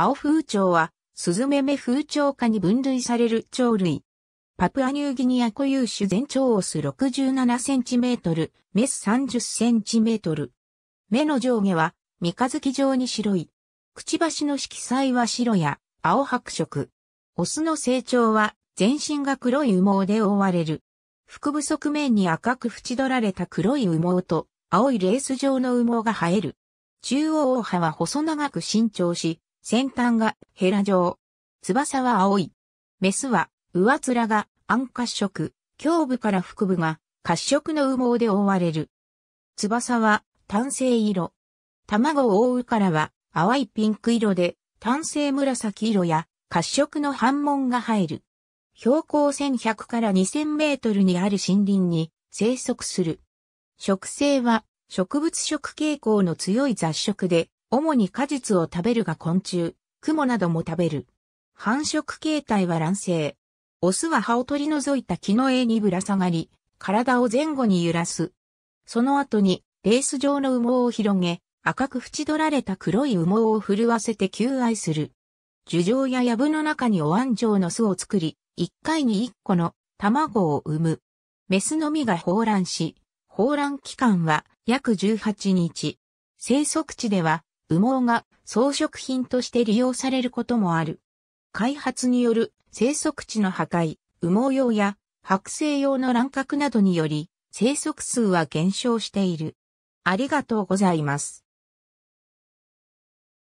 青風蝶は、スズメメ風蝶科に分類される蝶類。パプアニューギニア固有種全長オス 67cm、メス 30cm。目の上下は三日月状に白い。くちばしの色彩は白や青白色。オスの成長は全身が黒い羽毛で覆われる。腹部側面に赤く縁取られた黒い羽毛と青いレース状の羽毛が生える。中央王派は細長く伸長し、先端がヘラ状。翼は青い。メスは上面が暗褐色、胸部から腹部が褐色の羽毛で覆われる。翼は単性色。卵を覆うからは淡いピンク色で単性紫色や褐色の斑紋が入る。標高1100から2000メートルにある森林に生息する。植生は植物食傾向の強い雑食で主に果実を食べるが昆虫、クモなども食べる。繁殖形態は卵生。オスは葉を取り除いた木の柄にぶら下がり、体を前後に揺らす。その後に、レース状の羽毛を広げ、赤く縁取られた黒い羽毛を震わせて求愛する。樹状や藪の中にお椀状の巣を作り、一回に一個の卵を産む。メスのみが放卵し、放卵期間は約18日。生息地では羽毛が装飾品として利用されることもある。開発による生息地の破壊、羽毛用や剥製用の乱獲などにより生息数は減少している。ありがとうございます。